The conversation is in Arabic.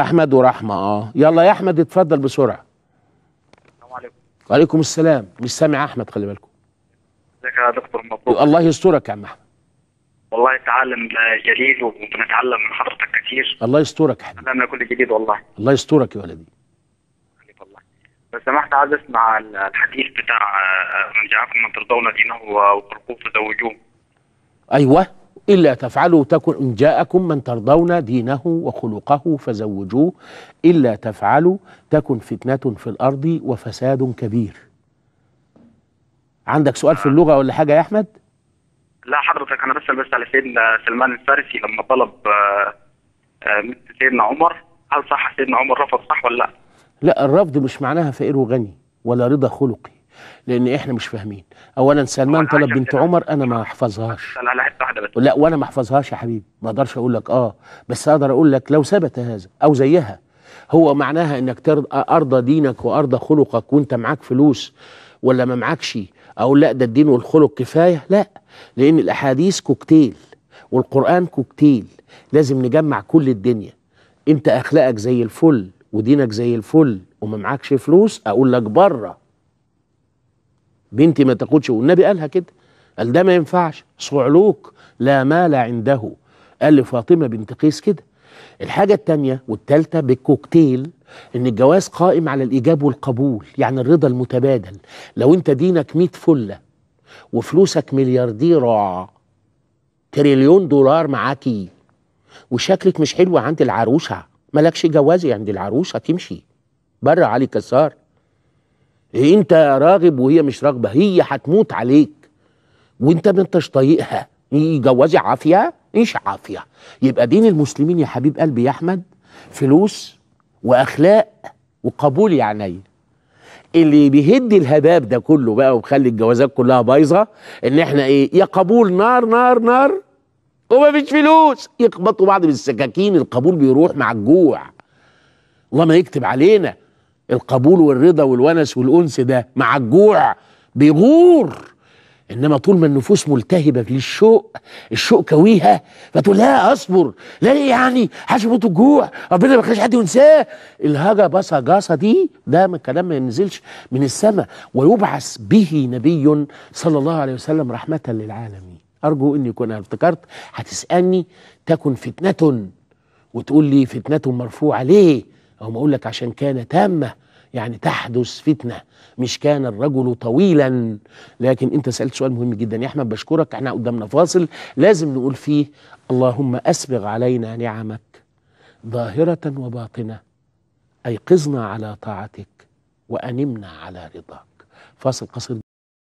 احمد ورحمه اه يلا يا احمد اتفضل بسرعه السلام عليكم وعليكم السلام مش سامع احمد خلي بالكم ازيك يا دكتور مبروك الله يسترك يا عم احمد والله تعلم جليل وبنتعلم من حضرتك كتير الله يسترك احمد تعلمنا كل جديد والله الله يسترك يا ولدي والله لو سمحت عايز اسمع الحديث بتاع آه، آه، من جعلكم من ترضون دينه وقرقوه فزوجوه ايوه إلا تفعلوا تكن إن جاءكم من ترضون دينه وخلقه فزوجوه إلا تفعلوا تكن فتنة في الأرض وفساد كبير عندك سؤال في اللغة ولا حاجة يا أحمد؟ لا حضرتك أنا بسأل بس على سيدنا سلمان الفارسي لما طلب آه، آه، سيدنا عمر هل صح سيدنا عمر رفض صح ولا لا؟ لا الرفض مش معناها فقير وغني ولا رضا خلقي لان احنا مش فاهمين اولا سلمان طلب بنت عمر انا ما احفظهاش انا على حته واحده بس لا وانا ما احفظهاش يا حبيبي ما اقدرش اقول لك اه بس اقدر اقول لك لو ثبت هذا او زيها هو معناها انك ترضى ارضى دينك وارضى خلقك وانت معاك فلوس ولا ما معاكش اقول لا ده الدين والخلق كفايه لا لان الاحاديث كوكتيل والقران كوكتيل لازم نجمع كل الدنيا انت اخلاقك زي الفل ودينك زي الفل وما معكش فلوس اقول لك بره بنتي ما تاخدش والنبي قالها كده قال ده ما ينفعش صعلوك لا مال عنده قال لفاطمه بنت قيس كده الحاجه الثانيه والثالثه بالكوكتيل ان الجواز قائم على الايجاب والقبول يعني الرضا المتبادل لو انت دينك 100 فله وفلوسك ملياردير تريليون دولار معاكي وشكلك مش حلو عند العروسه مالكش جوازي عند العروسه تمشي بره علي كسار إيه انت راغب وهي مش راغبه هي هتموت عليك وانت ما انتش طايقها إيه، جوازي عافيه ايش عافيه يبقى دين المسلمين يا حبيب قلبي يا احمد فلوس واخلاق وقبول يا اللي بيهد الهباب ده كله بقى وبخلي الجوازات كلها بايظه ان احنا ايه يا قبول نار نار نار ومفيش فلوس يخبطوا بعض بالسكاكين القبول بيروح مع الجوع الله ما يكتب علينا القبول والرضا والونس والأنس ده مع الجوع بيغور انما طول ما النفوس ملتهبه للشوق الشوق كويها فتقول لا اصبر لا ايه يعني حشمته الجوع ربنا ما يخليش حد ينساه الهجا بصا جاصا دي ده من كلام ما ينزلش من السماء ويبعث به نبي صلى الله عليه وسلم رحمه للعالمين ارجو اني يكون افتكرت هتسالني تكن فتنه وتقول لي فتنه مرفوعه ليه او ما اقول لك عشان كانت تامه يعني تحدث فتنه مش كان الرجل طويلا لكن انت سالت سؤال مهم جدا يا احمد بشكرك احنا قدامنا فاصل لازم نقول فيه اللهم اسبغ علينا نعمك ظاهره وباطنه ايقظنا على طاعتك وانمنا على رضاك فاصل قصير